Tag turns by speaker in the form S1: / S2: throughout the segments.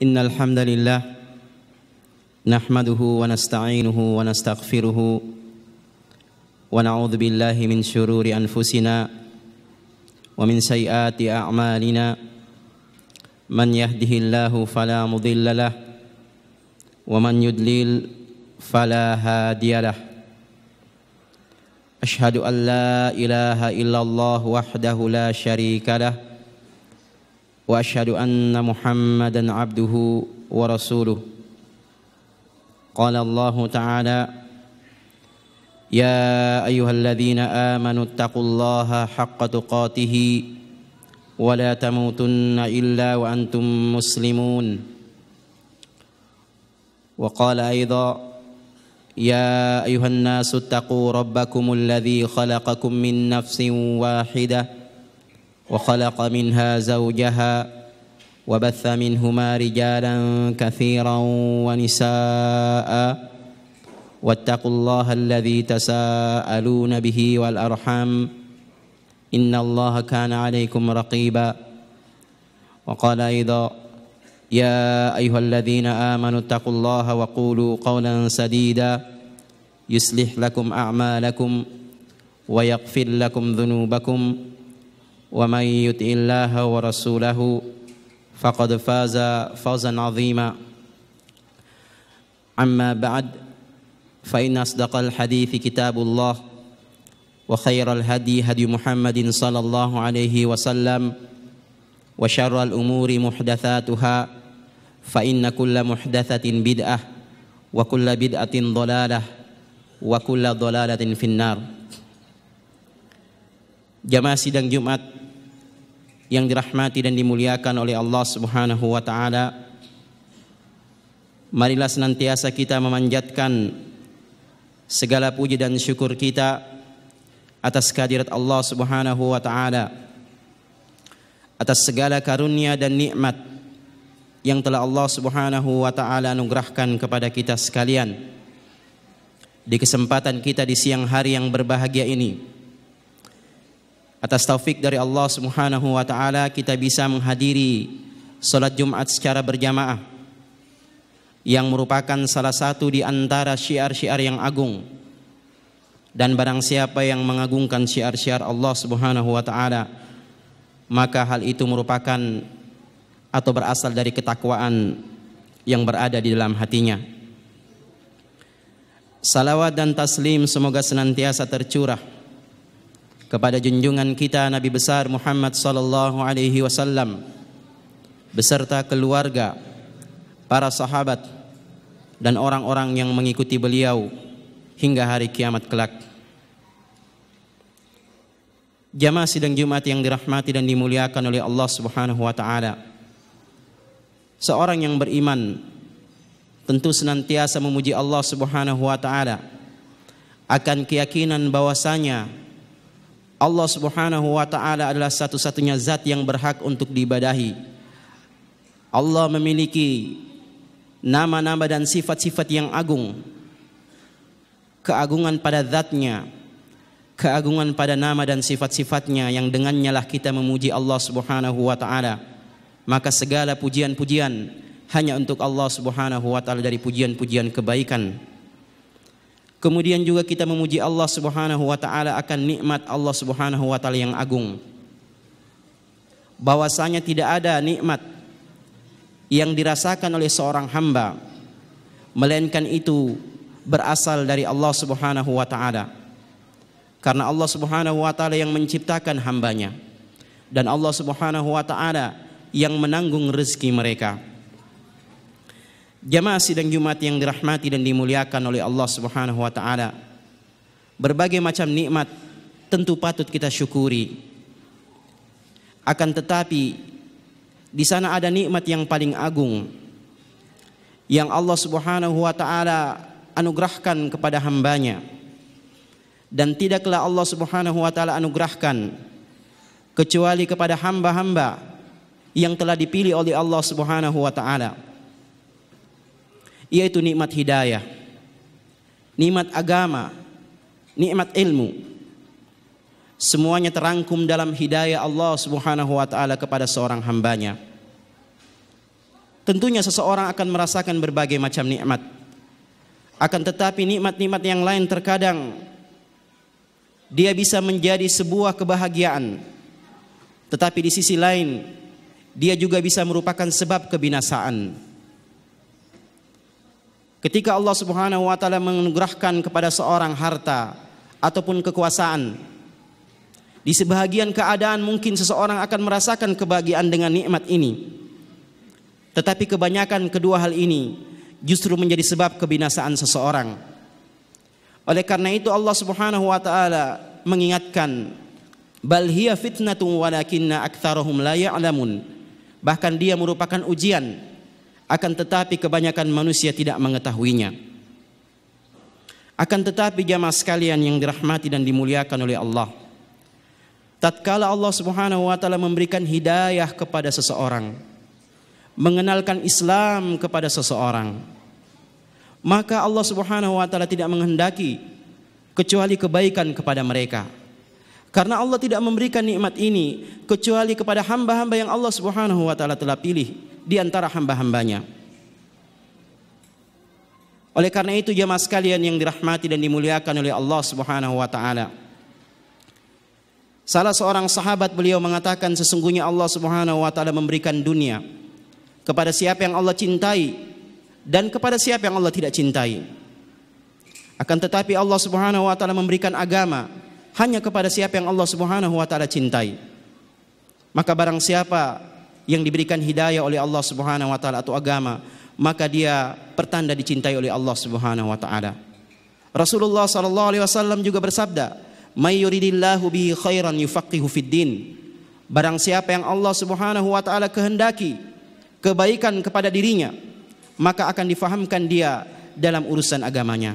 S1: إن الحمد لله نحمده ونستعينه ونستغفره ونعوذ بالله من شرور أنفسنا ومن سيئات أعمالنا من يهده الله فلا مضل له ومن يدلل فلا هادي له أشهد أن لا إله إلا الله وحده لا شريك له واشهد ان محمدا عبده ورسوله قال الله تعالى يا ايها الذين امنوا اتقوا الله حق تقاته ولا تموتن الا وانتم مسلمون وقال ايضا يا ايها الناس اتقوا ربكم الذي خلقكم من نفس واحده وخلق منها زوجها وبث منهما رجالا كثيرا ونساء واتقوا الله الذي تساءلون به والأرحام إن الله كان عليكم رقيبا وقال أيضا يا أيها الذين آمنوا اتقوا الله وقولوا قولا سديدا يصلح لكم أعمالكم ويغفر لكم ذنوبكم ومن يطع الله ورسوله فقد فاز فوزا عظيما أما بعد فإن أصدق الحديث كتاب الله وخير الهدي هدي محمد صلى الله عليه وسلم وشر الأمور محدثاتها فإن كل محدثة بدعة وكل بدعة ضلالة وكل ضلالة في النار jamaah sidang Jumat yang dirahmati dan dimuliakan oleh Allah Subhanahu wa taala. Marilah senantiasa kita memanjatkan segala puji dan syukur kita atas kehadirat Allah Subhanahu wa taala. Atas segala karunia dan nikmat yang telah Allah Subhanahu wa taala anugerahkan kepada kita sekalian. Di kesempatan kita di siang hari yang berbahagia ini, Atas taufik dari Allah Subhanahu wa taala kita bisa menghadiri salat Jumat secara berjamaah yang merupakan salah satu di antara syiar-syiar yang agung. Dan barang siapa yang mengagungkan syiar-syiar Allah Subhanahu wa taala, maka hal itu merupakan atau berasal dari ketakwaan yang berada di dalam hatinya. Salawat dan taslim semoga senantiasa tercurah kepada junjungan kita Nabi besar Muhammad sallallahu alaihi wasallam beserta keluarga, para sahabat dan orang-orang yang mengikuti beliau hingga hari kiamat kelak. Jamaah sidang Jumat yang dirahmati dan dimuliakan oleh Allah Subhanahu wa taala. Seorang yang beriman tentu senantiasa memuji Allah Subhanahu wa taala akan keyakinan bahwasanya Allah Subhanahu wa taala adalah satu-satunya zat yang berhak untuk diibadahi. Allah memiliki nama-nama dan sifat-sifat yang agung. Keagungan pada zatnya, keagungan pada nama dan sifat-sifatnya yang dengannya lah kita memuji Allah Subhanahu wa taala. Maka segala pujian-pujian hanya untuk Allah Subhanahu wa taala dari pujian-pujian kebaikan. Kemudian juga kita memuji Allah Subhanahu wa taala akan nikmat Allah Subhanahu wa taala yang agung. Bahwasanya tidak ada nikmat yang dirasakan oleh seorang hamba melainkan itu berasal dari Allah Subhanahu wa taala. Karena Allah Subhanahu wa taala yang menciptakan hambanya dan Allah Subhanahu wa taala yang menanggung rezeki mereka. Jamaah sidang Jumat yang dirahmati dan dimuliakan oleh Allah Subhanahu wa taala. Berbagai macam nikmat tentu patut kita syukuri. Akan tetapi di sana ada nikmat yang paling agung yang Allah Subhanahu wa taala anugerahkan kepada hambanya. Dan tidaklah Allah Subhanahu wa taala anugerahkan kecuali kepada hamba-hamba yang telah dipilih oleh Allah Subhanahu wa taala yaitu nikmat hidayah, nikmat agama, nikmat ilmu. Semuanya terangkum dalam hidayah Allah Subhanahu wa taala kepada seorang hambanya. Tentunya seseorang akan merasakan berbagai macam nikmat. Akan tetapi nikmat-nikmat yang lain terkadang dia bisa menjadi sebuah kebahagiaan. Tetapi di sisi lain dia juga bisa merupakan sebab kebinasaan. Ketika Allah Subhanahu wa taala menganugerahkan kepada seorang harta ataupun kekuasaan, di sebahagian keadaan mungkin seseorang akan merasakan kebahagiaan dengan nikmat ini. Tetapi kebanyakan kedua hal ini justru menjadi sebab kebinasaan seseorang. Oleh karena itu Allah Subhanahu wa taala mengingatkan bal hiya fitnatun walakinna aktsarahum la ya'lamun. Bahkan dia merupakan ujian akan tetapi kebanyakan manusia tidak mengetahuinya. Akan tetapi jamaah sekalian yang dirahmati dan dimuliakan oleh Allah. Tatkala Allah Subhanahu wa taala memberikan hidayah kepada seseorang, mengenalkan Islam kepada seseorang, maka Allah Subhanahu wa taala tidak menghendaki kecuali kebaikan kepada mereka. Karena Allah tidak memberikan nikmat ini kecuali kepada hamba-hamba yang Allah Subhanahu wa taala telah pilih di antara hamba-hambanya. Oleh karena itu jemaah sekalian yang dirahmati dan dimuliakan oleh Allah Subhanahu wa taala. Salah seorang sahabat beliau mengatakan sesungguhnya Allah Subhanahu wa taala memberikan dunia kepada siapa yang Allah cintai dan kepada siapa yang Allah tidak cintai. Akan tetapi Allah Subhanahu wa taala memberikan agama hanya kepada siapa yang Allah Subhanahu wa taala cintai. Maka barang siapa yang diberikan hidayah oleh Allah Subhanahu wa taala atau agama, maka dia pertanda dicintai oleh Allah Subhanahu wa taala. Rasulullah sallallahu alaihi wasallam juga bersabda, "May yuridillahu bihi khairan yufaqihu fid din." Barang siapa yang Allah Subhanahu wa taala kehendaki kebaikan kepada dirinya, maka akan difahamkan dia dalam urusan agamanya.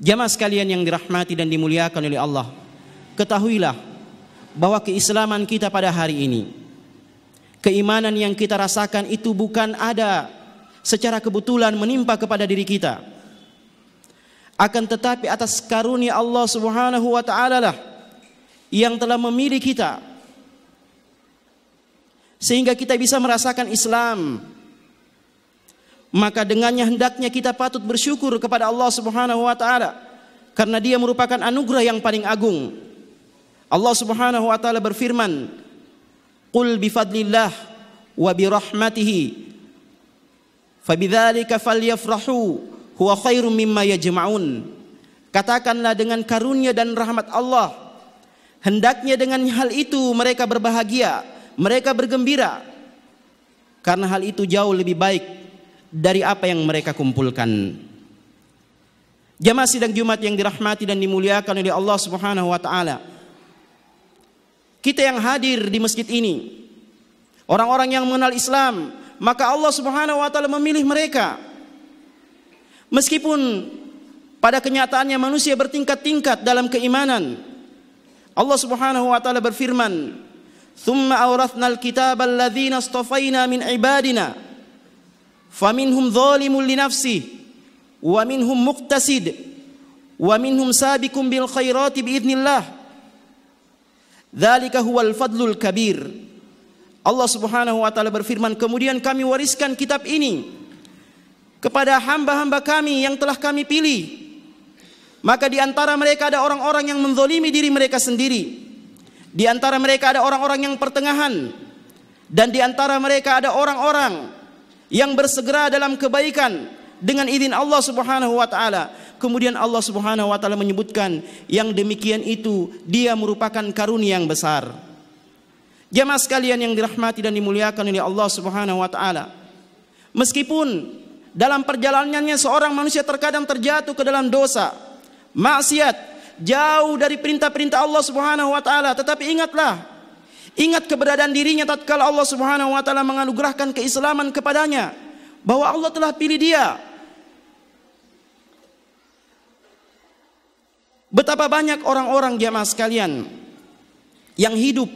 S1: Jamaah sekalian yang dirahmati dan dimuliakan oleh Allah, ketahuilah bahwa keislaman kita pada hari ini Keimanan yang kita rasakan itu bukan ada secara kebetulan menimpa kepada diri kita. Akan tetapi atas karunia Allah Subhanahu wa taala lah yang telah memilih kita sehingga kita bisa merasakan Islam. Maka dengannya hendaknya kita patut bersyukur kepada Allah Subhanahu wa taala karena dia merupakan anugerah yang paling agung. Allah Subhanahu wa taala berfirman, Qul bifadlillah wa birahmatihi fabidzalika falyafrahu huwa khairum mimma yajma'un. Katakanlah dengan karunia dan rahmat Allah hendaknya dengan hal itu mereka berbahagia, mereka bergembira. Karena hal itu jauh lebih baik dari apa yang mereka kumpulkan. Jamaah sidang Jumat yang dirahmati dan dimuliakan oleh Allah Subhanahu wa taala kita yang hadir di masjid ini, orang-orang yang mengenal Islam, maka Allah Subhanahu wa taala memilih mereka. Meskipun pada kenyataannya manusia bertingkat-tingkat dalam keimanan. Allah Subhanahu wa taala berfirman, "Tsumma awrathnal kitaba alladziina istafaina min ibadina, faminhum dhalimun li nafsihi." wa minhum muqtasid wa minhum sabiqun bil khairati bi idznillah Dzalika huwal fadlul kabir. Allah Subhanahu wa taala berfirman, "Kemudian kami wariskan kitab ini kepada hamba-hamba kami yang telah kami pilih." Maka di antara mereka ada orang-orang yang menzolimi diri mereka sendiri. Di antara mereka ada orang-orang yang pertengahan. Dan di antara mereka ada orang-orang yang bersegera dalam kebaikan dengan izin Allah Subhanahu wa taala. Kemudian Allah Subhanahu wa taala menyebutkan yang demikian itu dia merupakan karunia yang besar. Jamaah sekalian yang dirahmati dan dimuliakan oleh Allah Subhanahu wa taala. Meskipun dalam perjalanannya seorang manusia terkadang terjatuh ke dalam dosa, maksiat, jauh dari perintah-perintah Allah Subhanahu wa taala, tetapi ingatlah Ingat keberadaan dirinya tatkala Allah Subhanahu wa taala menganugerahkan keislaman kepadanya bahwa Allah telah pilih dia Betapa banyak orang-orang jamaah sekalian yang hidup.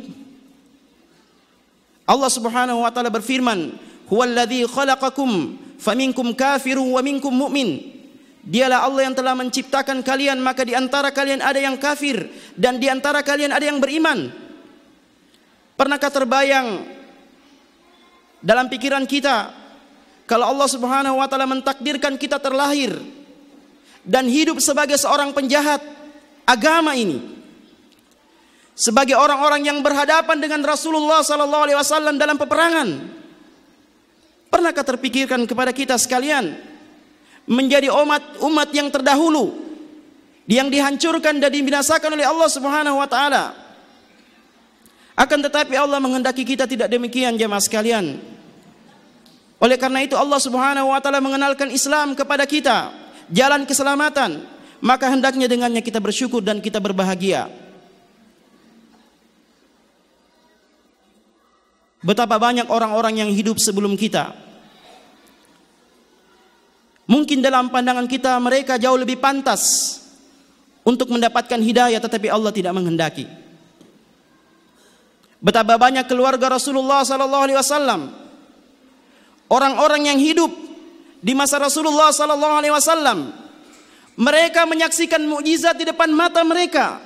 S1: Allah Subhanahu wa taala berfirman, "Huwallazi khalaqakum faminkum kafirun wa minkum mu'min." Dialah Allah yang telah menciptakan kalian maka di antara kalian ada yang kafir dan di antara kalian ada yang beriman. Pernahkah terbayang dalam pikiran kita kalau Allah Subhanahu wa taala mentakdirkan kita terlahir dan hidup sebagai seorang penjahat agama ini sebagai orang-orang yang berhadapan dengan Rasulullah sallallahu alaihi wasallam dalam peperangan. Pernahkah terpikirkan kepada kita sekalian menjadi umat umat yang terdahulu yang dihancurkan dan dibinasakan oleh Allah Subhanahu wa taala? Akan tetapi Allah menghendaki kita tidak demikian jemaah sekalian. Oleh karena itu Allah Subhanahu wa taala mengenalkan Islam kepada kita, jalan keselamatan, maka hendaknya dengannya kita bersyukur dan kita berbahagia. Betapa banyak orang-orang yang hidup sebelum kita. Mungkin dalam pandangan kita mereka jauh lebih pantas untuk mendapatkan hidayah tetapi Allah tidak menghendaki. Betapa banyak keluarga Rasulullah sallallahu alaihi wasallam orang-orang yang hidup di masa Rasulullah sallallahu alaihi wasallam mereka menyaksikan mukjizat di depan mata mereka.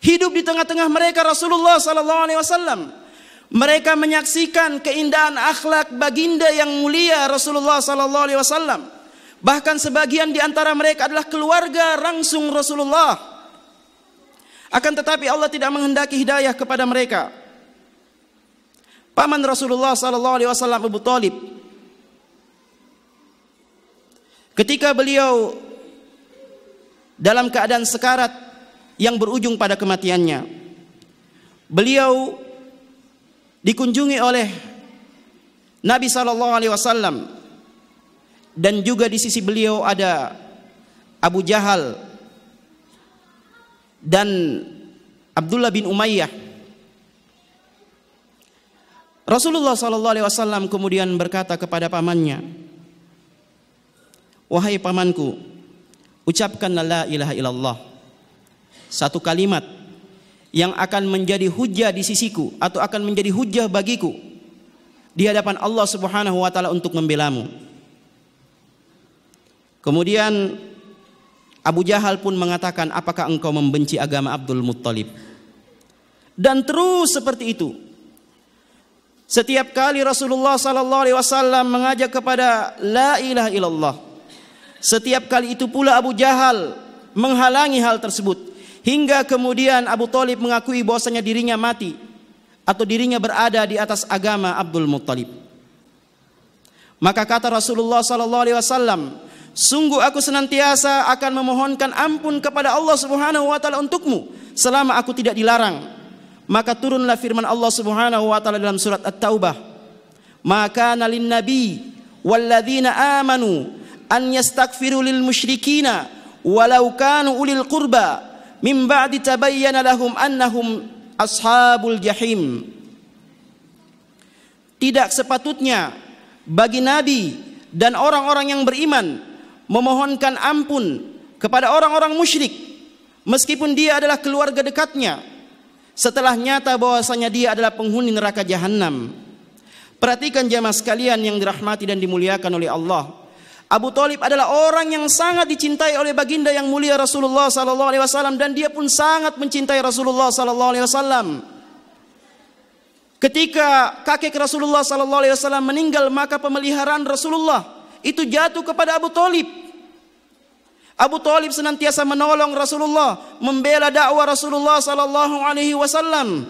S1: Hidup di tengah-tengah mereka Rasulullah sallallahu alaihi wasallam. Mereka menyaksikan keindahan akhlak baginda yang mulia Rasulullah sallallahu alaihi wasallam. Bahkan sebagian di antara mereka adalah keluarga langsung Rasulullah. Akan tetapi Allah tidak menghendaki hidayah kepada mereka. Paman Rasulullah sallallahu alaihi wasallam Abu Talib Ketika beliau dalam keadaan sekarat yang berujung pada kematiannya, beliau dikunjungi oleh Nabi Shallallahu Alaihi Wasallam dan juga di sisi beliau ada Abu Jahal dan Abdullah bin Umayyah. Rasulullah Shallallahu Alaihi Wasallam kemudian berkata kepada pamannya, Wahai pamanku, ucapkanlah la ilaha illallah. Satu kalimat yang akan menjadi hujah di sisiku atau akan menjadi hujah bagiku di hadapan Allah Subhanahu wa taala untuk membelamu. Kemudian Abu Jahal pun mengatakan, "Apakah engkau membenci agama Abdul Muttalib?" Dan terus seperti itu, Setiap kali Rasulullah sallallahu alaihi wasallam mengajak kepada la ilaha illallah. Setiap kali itu pula Abu Jahal menghalangi hal tersebut hingga kemudian Abu Talib mengakui bahwasanya dirinya mati atau dirinya berada di atas agama Abdul Muttalib. Maka kata Rasulullah sallallahu alaihi wasallam, sungguh aku senantiasa akan memohonkan ampun kepada Allah Subhanahu wa taala untukmu selama aku tidak dilarang. Maka turunlah firman Allah Subhanahu wa taala dalam surat At-Taubah, "Maka nalin nabi walladzina amanu an yastaghfiru lil musyrikina walau kanu ulil qurba min ba'di tabayyana lahum annahum ashabul jahim tidak sepatutnya bagi nabi dan orang-orang yang beriman memohonkan ampun kepada orang-orang musyrik meskipun dia adalah keluarga dekatnya setelah nyata bahwasanya dia adalah penghuni neraka jahanam perhatikan jemaah sekalian yang dirahmati dan dimuliakan oleh Allah Abu Talib adalah orang yang sangat dicintai oleh baginda yang mulia Rasulullah sallallahu alaihi wasallam dan dia pun sangat mencintai Rasulullah sallallahu alaihi wasallam. Ketika kakek Rasulullah sallallahu alaihi wasallam meninggal maka pemeliharaan Rasulullah itu jatuh kepada Abu Talib. Abu Talib senantiasa menolong Rasulullah, membela dakwah Rasulullah sallallahu alaihi wasallam.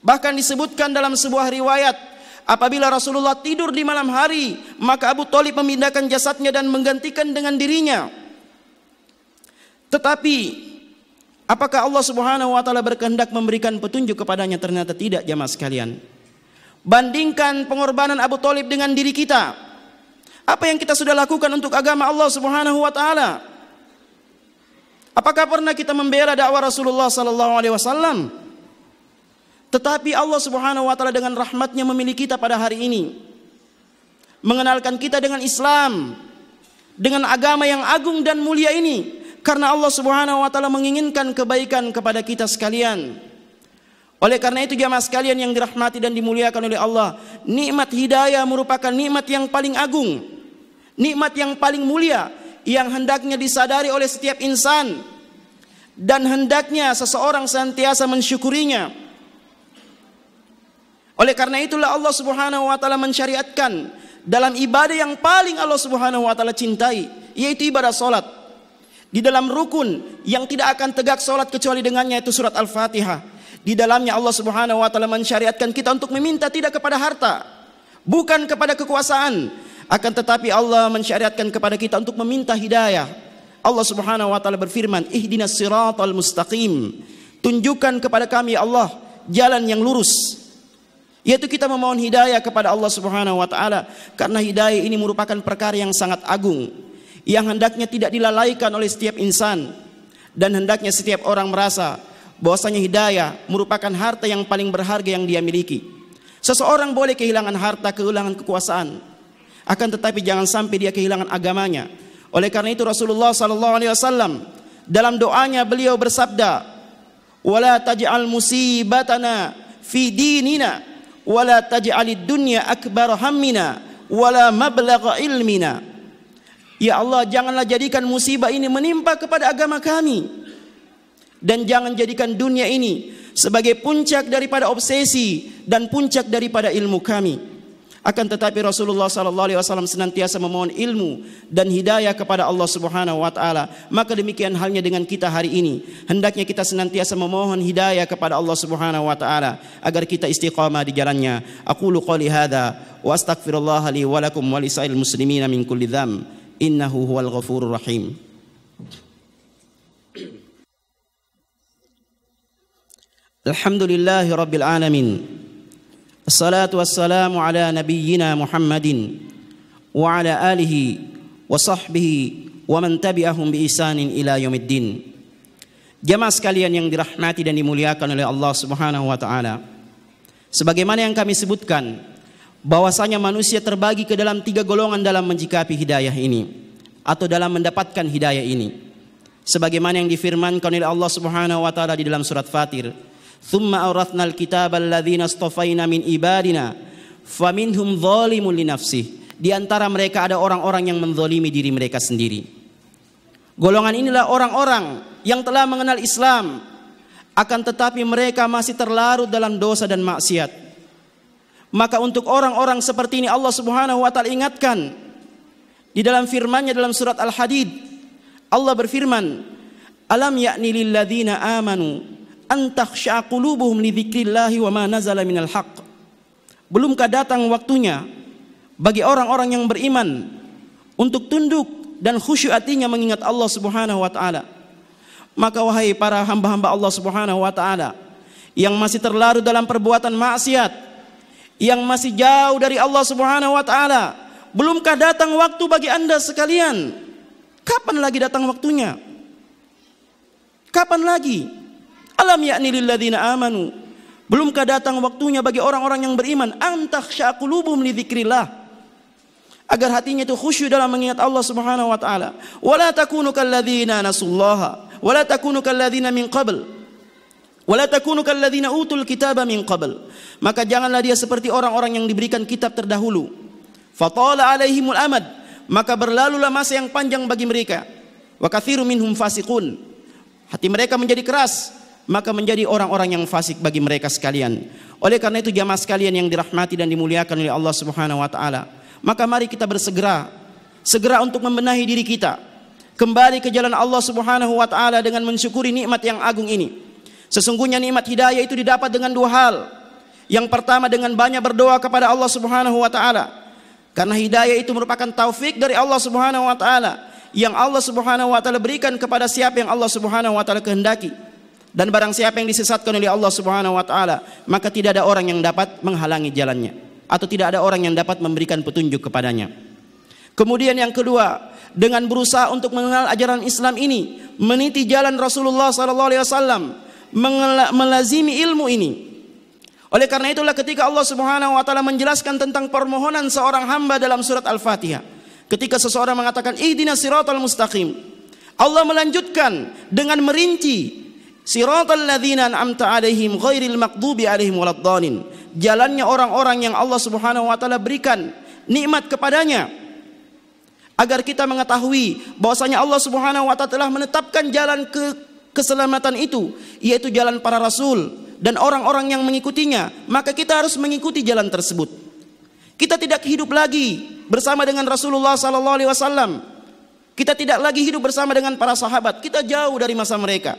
S1: Bahkan disebutkan dalam sebuah riwayat Apabila Rasulullah tidur di malam hari, maka Abu Talib memindahkan jasadnya dan menggantikan dengan dirinya. Tetapi apakah Allah Subhanahu wa taala berkehendak memberikan petunjuk kepadanya? Ternyata tidak, jamaah sekalian. Bandingkan pengorbanan Abu Talib dengan diri kita. Apa yang kita sudah lakukan untuk agama Allah Subhanahu wa taala? Apakah pernah kita membela dakwah Rasulullah sallallahu alaihi wasallam? Tetapi Allah Subhanahu wa taala dengan rahmatnya memilih kita pada hari ini. Mengenalkan kita dengan Islam, dengan agama yang agung dan mulia ini karena Allah Subhanahu wa taala menginginkan kebaikan kepada kita sekalian. Oleh karena itu jamaah sekalian yang dirahmati dan dimuliakan oleh Allah, nikmat hidayah merupakan nikmat yang paling agung, nikmat yang paling mulia yang hendaknya disadari oleh setiap insan dan hendaknya seseorang senantiasa mensyukurinya oleh karena itulah Allah Subhanahu wa taala mensyariatkan dalam ibadah yang paling Allah Subhanahu wa taala cintai, yaitu ibadah salat. Di dalam rukun yang tidak akan tegak salat kecuali dengannya itu surat Al-Fatihah. Di dalamnya Allah Subhanahu wa taala mensyariatkan kita untuk meminta tidak kepada harta, bukan kepada kekuasaan, akan tetapi Allah mensyariatkan kepada kita untuk meminta hidayah. Allah Subhanahu wa taala berfirman, "Ihdinas siratal mustaqim." Tunjukkan kepada kami ya Allah jalan yang lurus yaitu kita memohon hidayah kepada Allah Subhanahu wa taala karena hidayah ini merupakan perkara yang sangat agung yang hendaknya tidak dilalaikan oleh setiap insan dan hendaknya setiap orang merasa bahwasanya hidayah merupakan harta yang paling berharga yang dia miliki. Seseorang boleh kehilangan harta, kehilangan kekuasaan, akan tetapi jangan sampai dia kehilangan agamanya. Oleh karena itu Rasulullah sallallahu alaihi wasallam dalam doanya beliau bersabda, "Wala taj'al musibatana fi dinina." wala taj'ali dunya akbar hammina wala mablagh ilmina ya allah janganlah jadikan musibah ini menimpa kepada agama kami dan jangan jadikan dunia ini sebagai puncak daripada obsesi dan puncak daripada ilmu kami Akan tetapi Rasulullah sallallahu alaihi wasallam senantiasa memohon ilmu dan hidayah kepada Allah Subhanahu wa taala. Maka demikian halnya dengan kita hari ini. Hendaknya kita senantiasa memohon hidayah kepada Allah Subhanahu wa taala agar kita istiqamah di jalannya. Aku qouli hadza wa astaghfirullah li wa lakum wa lisail muslimina min kulli dzam. Innahu huwal ghafurur rahim. Alhamdulillahi alamin. الصلاة والسلام على نبينا محمد وعلى آله وصحبه ومن تبعهم بإحسان إلى يوم الدين. Jamaah sekalian yang dirahmati dan dimuliakan oleh Allah Subhanahu wa taala. Sebagaimana yang kami sebutkan bahwasanya manusia terbagi ke dalam tiga golongan dalam menjikapi hidayah ini atau dalam mendapatkan hidayah ini. Sebagaimana yang difirmankan oleh Allah Subhanahu wa taala di dalam surat Fatir Thumma awrathnal kitaba alladhina astafaina min ibadina faminhum zalimun li Di antara mereka ada orang-orang yang menzolimi diri mereka sendiri. Golongan inilah orang-orang yang telah mengenal Islam akan tetapi mereka masih terlarut dalam dosa dan maksiat. Maka untuk orang-orang seperti ini Allah Subhanahu wa taala ingatkan di dalam firman-Nya dalam surat Al-Hadid Allah berfirman, "Alam yakni lil amanu an li dzikrillah wa ma nazala minal haqq. Belumkah datang waktunya bagi orang-orang yang beriman untuk tunduk dan khusyuk hatinya mengingat Allah Subhanahu wa taala. Maka wahai para hamba-hamba Allah Subhanahu wa taala yang masih terlarut dalam perbuatan maksiat, yang masih jauh dari Allah Subhanahu wa taala, belumkah datang waktu bagi Anda sekalian? Kapan lagi datang waktunya? Kapan lagi? Alam yakni lilladzina amanu. Belumkah datang waktunya bagi orang-orang yang beriman antakhsha qulubum li agar hatinya itu khusyuk dalam mengingat Allah Subhanahu wa taala. Wala takunu kalladzina nasullaha wala takunu kalladzina min qabl wala takunu kalladzina utul kitaba min qabl. Maka janganlah dia seperti orang-orang yang diberikan kitab terdahulu. Fatala alaihimul amad, maka berlalulah masa yang panjang bagi mereka. Wa katsiru minhum fasiqun. Hati mereka menjadi keras maka menjadi orang-orang yang fasik bagi mereka sekalian. Oleh karena itu jamaah sekalian yang dirahmati dan dimuliakan oleh Allah Subhanahu wa taala, maka mari kita bersegera segera untuk membenahi diri kita, kembali ke jalan Allah Subhanahu wa taala dengan mensyukuri nikmat yang agung ini. Sesungguhnya nikmat hidayah itu didapat dengan dua hal. Yang pertama dengan banyak berdoa kepada Allah Subhanahu wa taala. Karena hidayah itu merupakan taufik dari Allah Subhanahu wa taala yang Allah Subhanahu wa taala berikan kepada siapa yang Allah Subhanahu wa taala kehendaki dan barang siapa yang disesatkan oleh Allah Subhanahu wa taala maka tidak ada orang yang dapat menghalangi jalannya atau tidak ada orang yang dapat memberikan petunjuk kepadanya kemudian yang kedua dengan berusaha untuk mengenal ajaran Islam ini meniti jalan Rasulullah sallallahu alaihi wasallam melazimi ilmu ini oleh karena itulah ketika Allah Subhanahu wa taala menjelaskan tentang permohonan seorang hamba dalam surat Al-Fatihah ketika seseorang mengatakan ihdinas siratal mustaqim Allah melanjutkan dengan merinci Siratal ladzina an'amta 'alaihim ghairil maghdubi 'alaihim waladdallin. Jalannya orang-orang yang Allah Subhanahu wa taala berikan nikmat kepadanya. Agar kita mengetahui bahwasanya Allah Subhanahu wa taala telah menetapkan jalan ke keselamatan itu, yaitu jalan para rasul dan orang-orang yang mengikutinya, maka kita harus mengikuti jalan tersebut. Kita tidak hidup lagi bersama dengan Rasulullah sallallahu alaihi wasallam. Kita tidak lagi hidup bersama dengan para sahabat. Kita jauh dari masa mereka.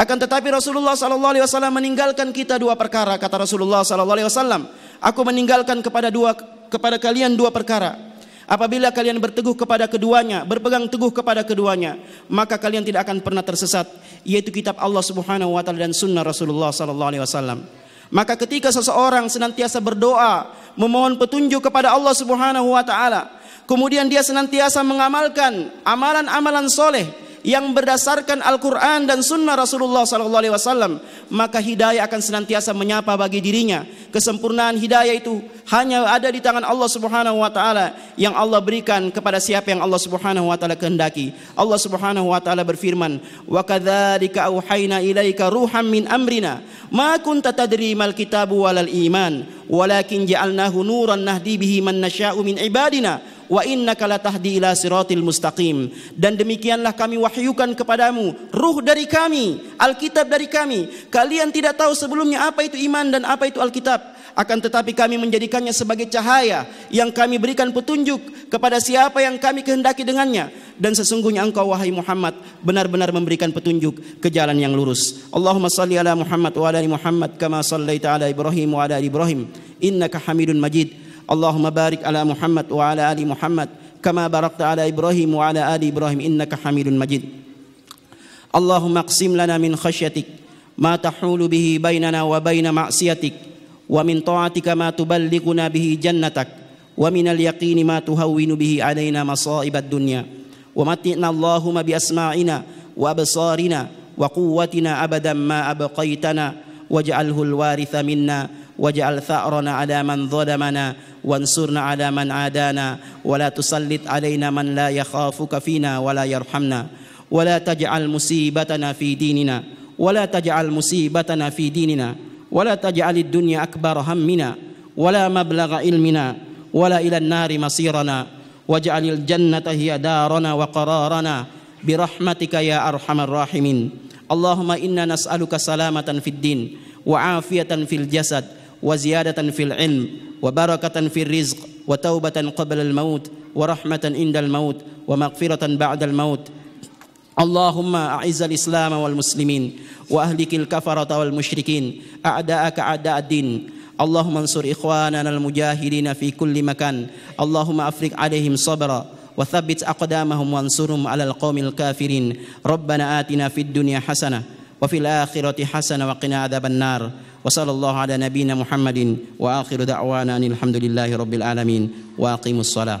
S1: Akan tetapi Rasulullah sallallahu alaihi wasallam meninggalkan kita dua perkara kata Rasulullah sallallahu alaihi wasallam. Aku meninggalkan kepada dua kepada kalian dua perkara. Apabila kalian berteguh kepada keduanya, berpegang teguh kepada keduanya, maka kalian tidak akan pernah tersesat, yaitu kitab Allah Subhanahu wa taala dan sunnah Rasulullah sallallahu alaihi wasallam. Maka ketika seseorang senantiasa berdoa, memohon petunjuk kepada Allah Subhanahu wa taala, kemudian dia senantiasa mengamalkan amalan-amalan soleh, yang berdasarkan Al-Quran dan Sunnah Rasulullah Sallallahu Alaihi Wasallam maka hidayah akan senantiasa menyapa bagi dirinya kesempurnaan hidayah itu hanya ada di tangan Allah Subhanahu Wa Taala yang Allah berikan kepada siapa yang Allah Subhanahu Wa Taala kehendaki Allah Subhanahu Wa Taala berfirman wa kadari kauhaina ilaika ruham min amrina ma kun tatadri mal kitabu walal iman walakin jalnahu nuran nahdi bihi man nashau min ibadina wa innaka latahdi ila siratil mustaqim dan demikianlah kami wahyukan kepadamu ruh dari kami alkitab dari kami kalian tidak tahu sebelumnya apa itu iman dan apa itu alkitab akan tetapi kami menjadikannya sebagai cahaya yang kami berikan petunjuk kepada siapa yang kami kehendaki dengannya dan sesungguhnya engkau wahai Muhammad benar-benar memberikan petunjuk ke jalan yang lurus Allahumma salli ala Muhammad wa ala Muhammad kama sallaita ala Ibrahim wa ala Ibrahim innaka Hamidun Majid Allahumma barik ala Muhammad wa ala ali Muhammad kama barakta ala Ibrahim wa ala ali Ibrahim innaka Hamidun Majid. Allahumma aqsim lana min khasyatik ma tahulu bihi bainana wa bain ma'siyatik wa min ta'atika ma tuballighuna bihi jannatak wa minal yaqini ma tuhawwinu bihi alaina masaibad dunya wa bi asma'ina wa wa ma waj'alhu al minna waj'al tha'rana 'ala man dhalamana wansurna 'ala man 'adana wa la tusallit 'alaina man la yakhafuka fina wa la yarhamna wa la taj'al musibatana fi dinina wa la taj'al musibatana fi dinina wa la taj'alid dunya akbar hammina wa la mablagha ilmina wa la ila an-nari masirana waj'alil jannata hiya darana wa qararana برحمتك يا أرحم الراحمين اللهم إنا نسألك سلامة في الدين وعافية في الجسد وزيادة في العلم وبركة في الرزق وتوبة قبل الموت ورحمة عند الموت ومغفرة بعد الموت اللهم أعز الإسلام والمسلمين وأهلك الكفرة والمشركين أعداءك أعداء الدين اللهم انصر إخواننا المجاهدين في كل مكان اللهم أفرق عليهم صبرا وثبت أقدامهم وانصرهم على القوم الكافرين ربنا آتنا في الدنيا حسنة وفي الآخرة حسنة وقنا عذاب النار وصلى الله على نبينا محمد وآخر دعوانا أن الحمد لله رب العالمين وأقيموا الصلاة